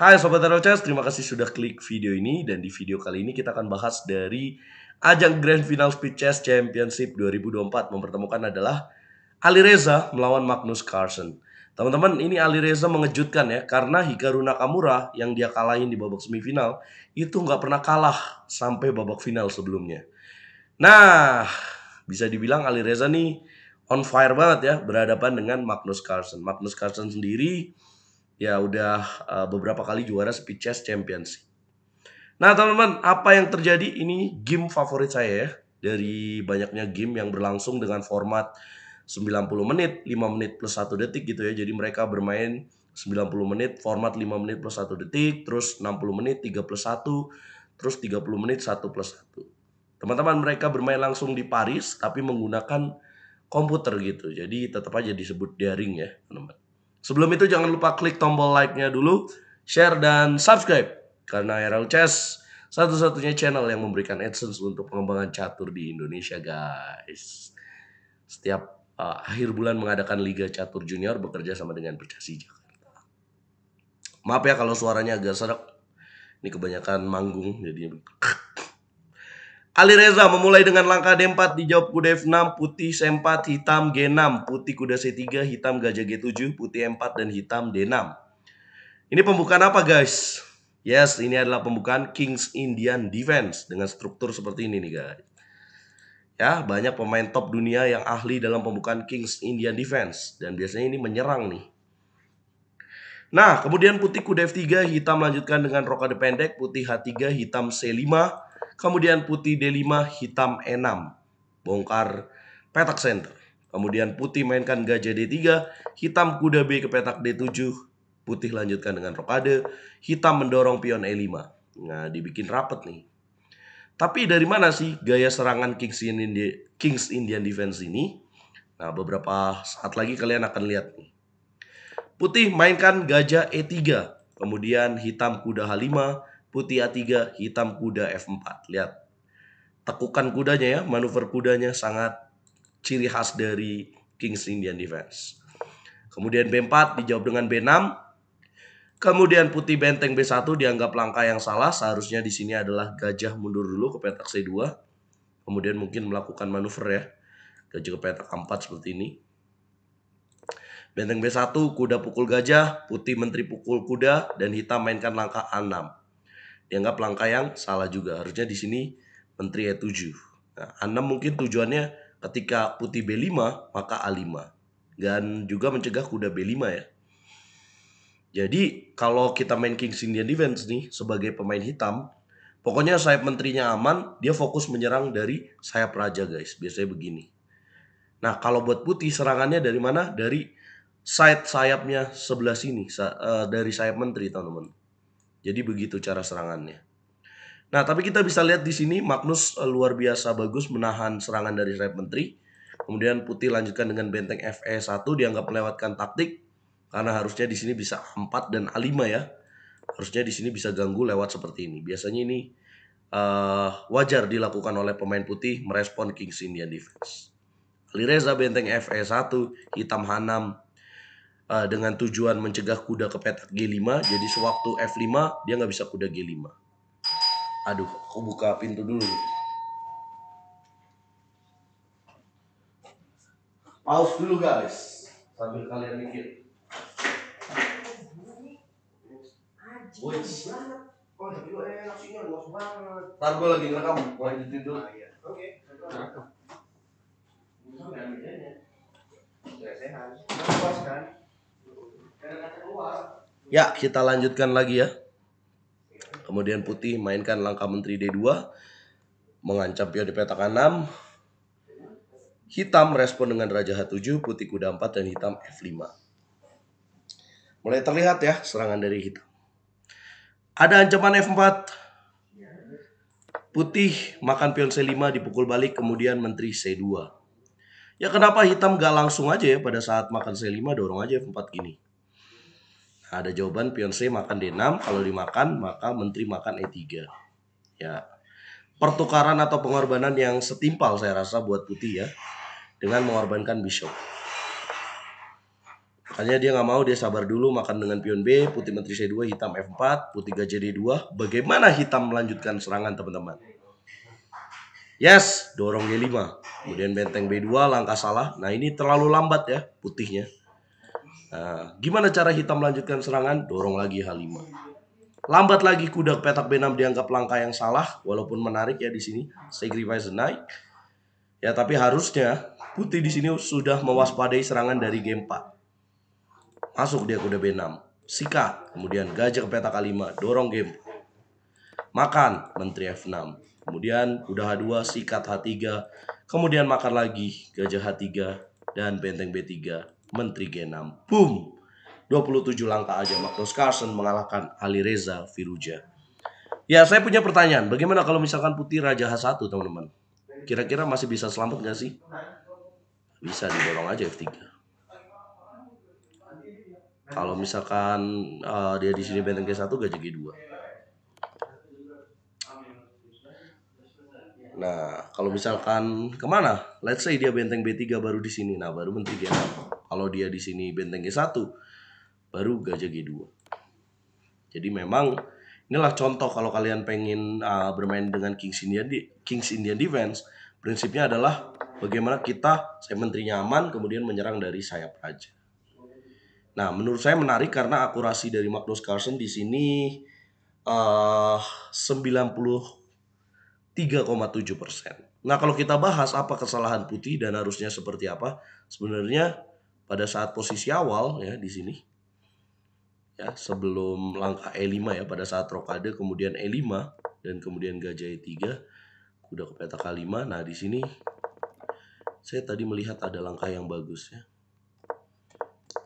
Hai Sobat Arochas, terima kasih sudah klik video ini dan di video kali ini kita akan bahas dari ajang Grand Final Speed Chess Championship 2024 mempertemukan adalah Ali Reza melawan Magnus Carlsen. Teman-teman, ini Ali Reza mengejutkan ya karena Hikaru Nakamura yang dia kalahin di babak semifinal itu nggak pernah kalah sampai babak final sebelumnya. Nah, bisa dibilang Ali Reza nih on fire banget ya berhadapan dengan Magnus Carlsen. Magnus Carlsen sendiri ya udah uh, beberapa kali juara speed chess championship. Nah teman-teman, apa yang terjadi ini game favorit saya ya. Dari banyaknya game yang berlangsung dengan format 90 menit, 5 menit plus 1 detik gitu ya. Jadi mereka bermain 90 menit, format 5 menit plus 1 detik, terus 60 menit 3 plus 1, terus 30 menit 1 plus 1. Teman-teman mereka bermain langsung di Paris tapi menggunakan komputer gitu. Jadi tetap aja disebut daring ya teman-teman. Sebelum itu jangan lupa klik tombol like-nya dulu, share dan subscribe karena RL Chess satu-satunya channel yang memberikan AdSense untuk pengembangan catur di Indonesia, guys. Setiap uh, akhir bulan mengadakan Liga Catur Junior bekerja sama dengan Percasi Jakarta. Maaf ya kalau suaranya agak serak. Ini kebanyakan manggung jadi Ali Reza memulai dengan langkah D4, dijawab kuda F6, putih C4, hitam G6, putih kuda C3, hitam gajah G7, putih M4, dan hitam D6. Ini pembukaan apa guys? Yes, ini adalah pembukaan Kings Indian Defense dengan struktur seperti ini nih guys. Ya, banyak pemain top dunia yang ahli dalam pembukaan Kings Indian Defense. Dan biasanya ini menyerang nih. Nah, kemudian putih kuda F3, hitam lanjutkan dengan rokade pendek, putih H3, hitam C5, Kemudian putih D5, hitam E6. Bongkar petak center. Kemudian putih mainkan gajah D3, hitam kuda B ke petak D7. Putih lanjutkan dengan rokade, hitam mendorong pion E5. Nah, dibikin rapet nih. Tapi dari mana sih gaya serangan Kings Indian, Kings Indian Defense ini? Nah, beberapa saat lagi kalian akan lihat nih. Putih mainkan gajah E3, kemudian hitam kuda H5, putih A3, hitam kuda F4. Lihat, tekukan kudanya ya, manuver kudanya sangat ciri khas dari Kings Indian Defense. Kemudian B4 dijawab dengan B6. Kemudian putih benteng B1 dianggap langkah yang salah. Seharusnya di sini adalah gajah mundur dulu ke petak C2. Kemudian mungkin melakukan manuver ya. Gajah ke petak A4 seperti ini. Benteng B1, kuda pukul gajah, putih menteri pukul kuda, dan hitam mainkan langkah A6 dianggap langkah yang salah juga. Harusnya di sini menteri E7. Nah, A6 mungkin tujuannya ketika putih B5 maka A5 dan juga mencegah kuda B5 ya. Jadi kalau kita main King's Indian Defense nih sebagai pemain hitam, pokoknya sayap menterinya aman, dia fokus menyerang dari sayap raja guys, biasanya begini. Nah kalau buat putih serangannya dari mana? Dari side sayapnya sebelah sini, eh, dari sayap menteri teman-teman. Jadi begitu cara serangannya. Nah, tapi kita bisa lihat di sini Magnus eh, luar biasa bagus menahan serangan dari Red menteri. Kemudian Putih lanjutkan dengan benteng FE1 dianggap melewatkan taktik karena harusnya di sini bisa A4 dan A5 ya. Harusnya di sini bisa ganggu lewat seperti ini. Biasanya ini uh, wajar dilakukan oleh pemain putih merespon Kings Indian Defense. Ali benteng FE1, hitam h6 uh, dengan tujuan mencegah kuda ke petak G5. Jadi sewaktu F5 dia nggak bisa kuda G5. Aduh, aku buka pintu dulu. Pause dulu guys, sambil kalian mikir. Woi, Oh, enak banget. Ntar gue lagi ngerekam, gue lanjutin dulu. Oke, ngerekam. Bisa nggak bedanya? sehat. kan? Ya, kita lanjutkan lagi ya. Kemudian putih mainkan langkah menteri D2. Mengancam pion di petak 6. Hitam respon dengan raja H7, putih kuda 4, dan hitam F5. Mulai terlihat ya serangan dari hitam. Ada ancaman F4. Putih makan pion C5 dipukul balik kemudian menteri C2. Ya kenapa hitam gak langsung aja ya pada saat makan C5 dorong aja F4 gini. Ada jawaban pion C makan D6, kalau dimakan maka menteri makan E3. Ya. Pertukaran atau pengorbanan yang setimpal saya rasa buat putih ya dengan mengorbankan bishop. Makanya dia nggak mau dia sabar dulu makan dengan pion B, putih menteri C2, hitam F4, putih gajah D2. Bagaimana hitam melanjutkan serangan teman-teman? Yes, dorong G5. Kemudian benteng B2 langkah salah. Nah, ini terlalu lambat ya putihnya. Nah, gimana cara hitam melanjutkan serangan? Dorong lagi H5. Lambat lagi kuda petak B6 dianggap langkah yang salah, walaupun menarik ya di sini. Sacrifice naik. Ya, tapi harusnya putih di sini sudah mewaspadai serangan dari game 4. Masuk dia kuda B6. Sika, kemudian gajah ke petak A5, dorong game. Makan, menteri F6. Kemudian kuda H2, sikat H3. Kemudian makan lagi, gajah H3, dan benteng B3, Menteri Genam. Boom! 27 langkah aja Magnus Carlsen mengalahkan Ali Reza Firuja. Ya, saya punya pertanyaan. Bagaimana kalau misalkan Putih Raja H1, teman-teman? Kira-kira masih bisa selamat nggak sih? Bisa, didorong aja F3. Kalau misalkan uh, dia di sini benteng G1, gak G2. Nah, kalau misalkan kemana? Let's say dia benteng B3 baru di sini. Nah, baru menteri G6. Kalau dia di sini benteng G1, baru gajah G2. Jadi memang inilah contoh kalau kalian pengen uh, bermain dengan Kings Indian di Kings Indian Defense, prinsipnya adalah bagaimana kita saya menterinya nyaman kemudian menyerang dari sayap raja. Nah, menurut saya menarik karena akurasi dari Magnus Carlsen di sini ah, uh, 93,7 persen. Nah kalau kita bahas apa kesalahan putih dan harusnya seperti apa, sebenarnya pada saat posisi awal ya di sini ya sebelum langkah E5 ya pada saat rokade kemudian E5 dan kemudian gajah E3 kuda ke petak K5 nah di sini saya tadi melihat ada langkah yang bagus ya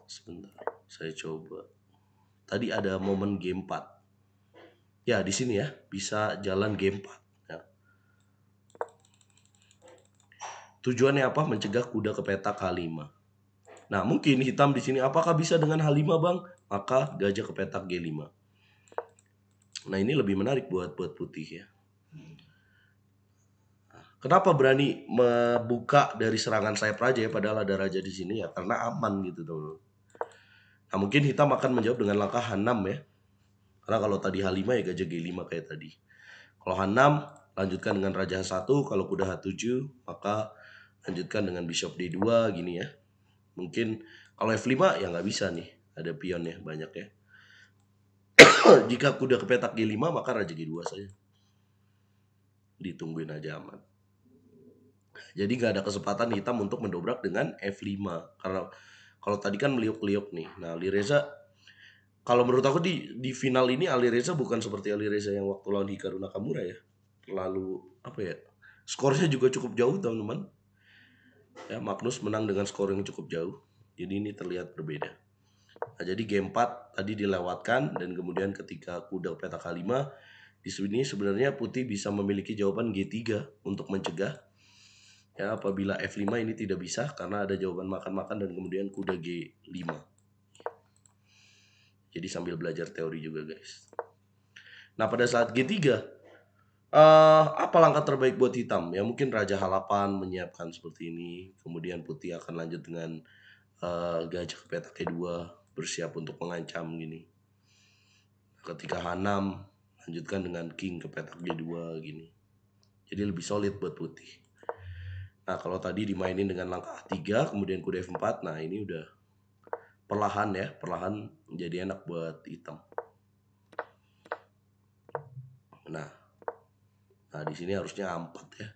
sebentar saya coba tadi ada momen game 4 ya di sini ya bisa jalan game 4 ya. tujuannya apa mencegah kuda ke peta K5 Nah, mungkin hitam di sini apakah bisa dengan H5, Bang? Maka gajah ke petak G5. Nah, ini lebih menarik buat buat putih ya. Nah, kenapa berani membuka dari serangan saya praja ya padahal ada raja di sini ya karena aman gitu teman. Nah, mungkin hitam akan menjawab dengan langkah H6 ya. Karena kalau tadi H5 ya gajah G5 kayak tadi. Kalau H6 lanjutkan dengan raja H1, kalau kuda H7 maka lanjutkan dengan bishop D2 gini ya. Mungkin kalau F5 ya nggak bisa nih, ada pionnya banyak ya. Jika kuda petak G5 maka raja G2 saja. Ditungguin aja aman. Jadi nggak ada kesempatan hitam untuk mendobrak dengan F5 karena kalau tadi kan meliuk-liuk nih. Nah, alireza kalau menurut aku di di final ini alireza bukan seperti alireza yang waktu lawan Hikaru Nakamura ya. Lalu apa ya? Skornya juga cukup jauh teman-teman. Ya, Magnus menang dengan skor yang cukup jauh. Jadi ini terlihat berbeda. Nah, jadi game 4 tadi dilewatkan dan kemudian ketika kuda k 5 di sini sebenarnya putih bisa memiliki jawaban G3 untuk mencegah. Ya, apabila F5 ini tidak bisa karena ada jawaban makan-makan dan kemudian kuda G5. Jadi sambil belajar teori juga guys. Nah pada saat G3 uh, apa langkah terbaik buat hitam? Ya mungkin Raja Halapan menyiapkan seperti ini, kemudian putih akan lanjut dengan uh, gajah ke petak kedua bersiap untuk mengancam gini. Ketika Hanam lanjutkan dengan king ke petak G2 gini. Jadi lebih solid buat putih. Nah, kalau tadi dimainin dengan langkah 3 kemudian kuda F4, nah ini udah perlahan ya, perlahan jadi enak buat hitam. Nah, Nah, di sini harusnya A4 ya.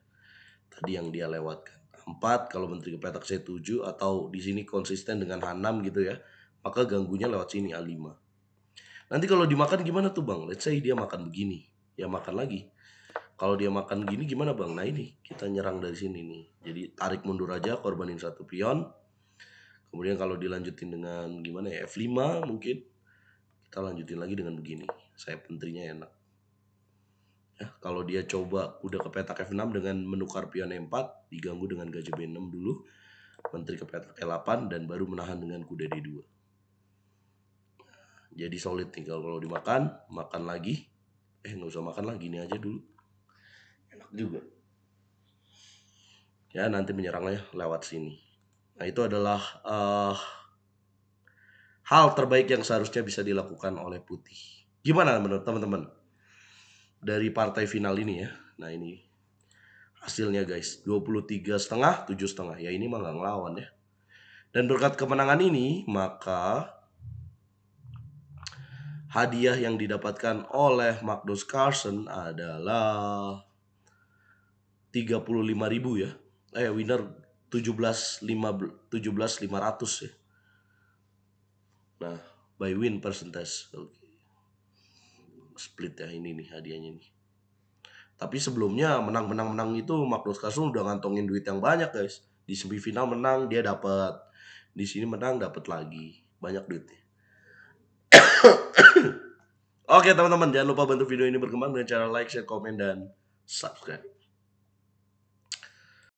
Tadi yang dia lewatkan. A4 kalau menteri kepetak C7 atau di sini konsisten dengan H6 gitu ya. Maka ganggunya lewat sini A5. Nanti kalau dimakan gimana tuh Bang? Let's say dia makan begini. Ya makan lagi. Kalau dia makan gini gimana Bang? Nah ini kita nyerang dari sini nih. Jadi tarik mundur aja korbanin satu pion. Kemudian kalau dilanjutin dengan gimana ya F5 mungkin kita lanjutin lagi dengan begini. Saya menterinya enak. Ya, kalau dia coba kuda ke petak F6 dengan menukar pion E4, diganggu dengan gajah B6 dulu, menteri ke petak E8 dan baru menahan dengan kuda D2. Nah, jadi solid tinggal kalau, kalau dimakan, makan lagi. Eh nggak usah makan lagi, ini aja dulu. Enak juga. Ya nanti menyerangnya lewat sini. Nah itu adalah uh, hal terbaik yang seharusnya bisa dilakukan oleh putih. Gimana menurut teman-teman? dari partai final ini ya. Nah ini hasilnya guys 23 setengah 7 setengah ya ini mah nggak ngelawan ya dan berkat kemenangan ini maka hadiah yang didapatkan oleh Magnus Carlsen adalah 35 ribu ya eh winner 17 5 17 500 ya nah by win percentage oke split ya ini nih hadiahnya nih. Tapi sebelumnya menang-menang-menang itu Magnus Carlsen udah ngantongin duit yang banyak guys. Di semifinal menang dia dapat, di sini menang dapat lagi banyak duitnya. Oke teman-teman jangan lupa bantu video ini berkembang dengan cara like, share, komen dan subscribe.